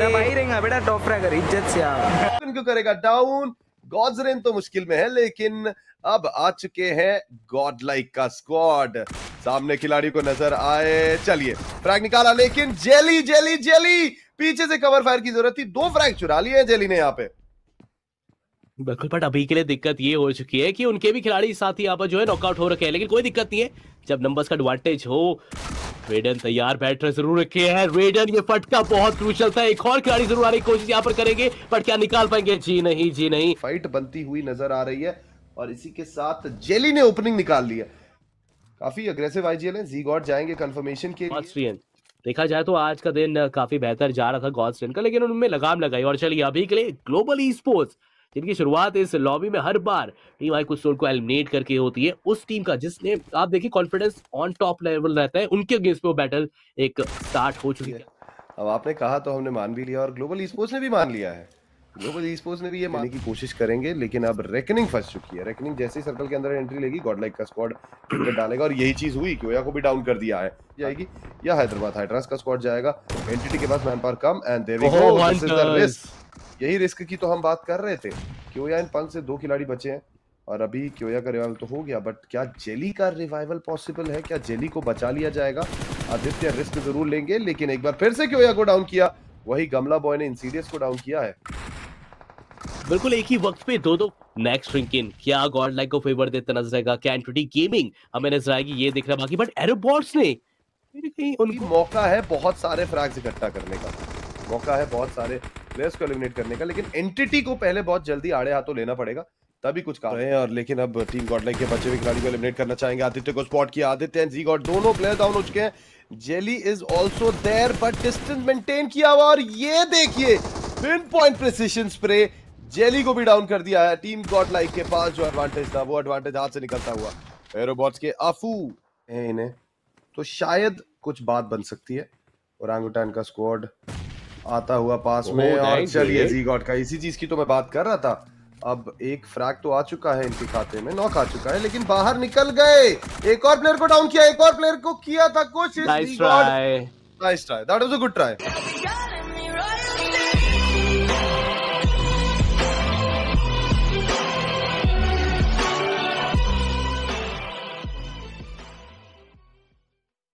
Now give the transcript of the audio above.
दबाई down God's तो मुश्किल में है लेकिन अब आ चुके हैं गॉड लाइक का स्क्वाड सामने खिलाड़ी को नजर आए चलिए फ्रैग निकाला लेकिन जेली जेली जेली पीछे से कवर फायर की जरूरत थी दो फ्रैग चुरा लिए जेली ने यहाँ पे बिल्कुल बट अभी के लिए दिक्कत ये हो चुकी है कि उनके भी खिलाड़ी साथ ही यहाँ पर जो है नॉकआउट हो रखे हैं लेकिन कोई दिक्कत नहीं है जब नंबर्स का एडवांटेज हो रेडन तैयार बैटर जरूर रखे हैं रेडन ये फटका बहुत क्रूशल था एक और खिलाड़ी जरूर आ रही कोशिश यहाँ पर करेंगे बट क्या निकाल पाएंगे जी नहीं जी नहीं फाइट बनती हुई नजर आ रही है और इसी के साथ जेली ने ओपनिंग निकाल लिया काफी अग्रेसिव आईजीएल है जी गॉड जाएंगे कंफर्मेशन के लिए देखा जाए तो आज का दिन काफी बेहतर जा रहा था गॉडस्टन का लेकिन उनमें लगाम लगाई और चलिए अभी के लिए ग्लोबल ई स्पोर्ट्स जिनकी शुरुआत इस लॉबी में हर बार टीम आई कुछ को एलिमिनेट करके होती है उस टीम का जिसने आप देखिए कॉन्फिडेंस ऑन टॉप लेवल रहता है उनके अगेंस्ट वो बैटल एक स्टार्ट हो चुकी है अब आपने कहा तो हमने मान भी लिया और ग्लोबल स्पोर्ट्स ने भी मान लिया है ग्लोबल स्पोर्ट्स ने भी ये मानने की कोशिश करेंगे लेकिन अब रेकनिंग फंस चुकी है रेकनिंग जैसे ही सर्कल के अंदर एंट्री लेगी गॉड लाइक का स्क्वाड टिकट डालेगा और यही चीज हुई कि कोया को भी डाउन कर दिया है जाएगी या हैदराबाद हाइड्रास का स्क्वाड जाएगा एंटिटी के पास मैन पावर कम एंड देवी यही रिस्क की तो हम बात कर रहे थे क्योया इन पंख से दो खिलाड़ी बचे हैं और अभी क्योया का रिवाइवल तो हो गया बट क्या जेली का रिवाइवल पॉसिबल है क्या जेली को बचा लिया जाएगा आदित्य रिस्क जरूर लेंगे लेकिन एक बार फिर से क्योया को डाउन किया वही गमला बॉय ने इंसीरियस को डाउन किया है बिल्कुल एक ही वक्त पे दो दो नेक्स्ट इन क्या गॉड लाइक को फेवर देता नजर आएगा क्या एंटिटी गेमिंग हमें नजर आएगी ये दिख रहा बाकी बट एरोबॉट्स ने कहीं उनको मौका है बहुत सारे फ्रैग्स इकट्ठा करने का मौका है बहुत सारे प्लेयर्स को एलिमिनेट करने का लेकिन एंटिटी को पहले बहुत जल्दी आड़े हाथों लेना पड़ेगा तभी कुछ काम तो है और लेकिन अब टीम गॉडलाइक के बच्चे भी खिलाड़ी को एलिमिनेट करना चाहेंगे आदित्य को स्पॉट किया आदित्य एंड जी गॉड दोनों प्लेयर डाउन हो चुके हैं Jelly is also there but distance maintain किया हुआ और ये देखिए pinpoint precision spray Jelly को भी डाउन कर दिया है टीम गॉडलाइक के पास जो एडवांटेज था वो एडवांटेज हाथ से निकलता हुआ एरोबॉट्स के आफू है इन्हें तो शायद कुछ बात बन सकती है और आंगुटान का स्क्वाड आता हुआ पास में और चलिए जी गॉड का इसी चीज की तो मैं बात कर रहा था अब एक फ्रैग तो आ चुका है इनके खाते में नॉक आ चुका है लेकिन बाहर निकल गए एक और प्लेयर को डाउन किया एक और प्लेयर को किया था कुछ nice try nice try that was a good try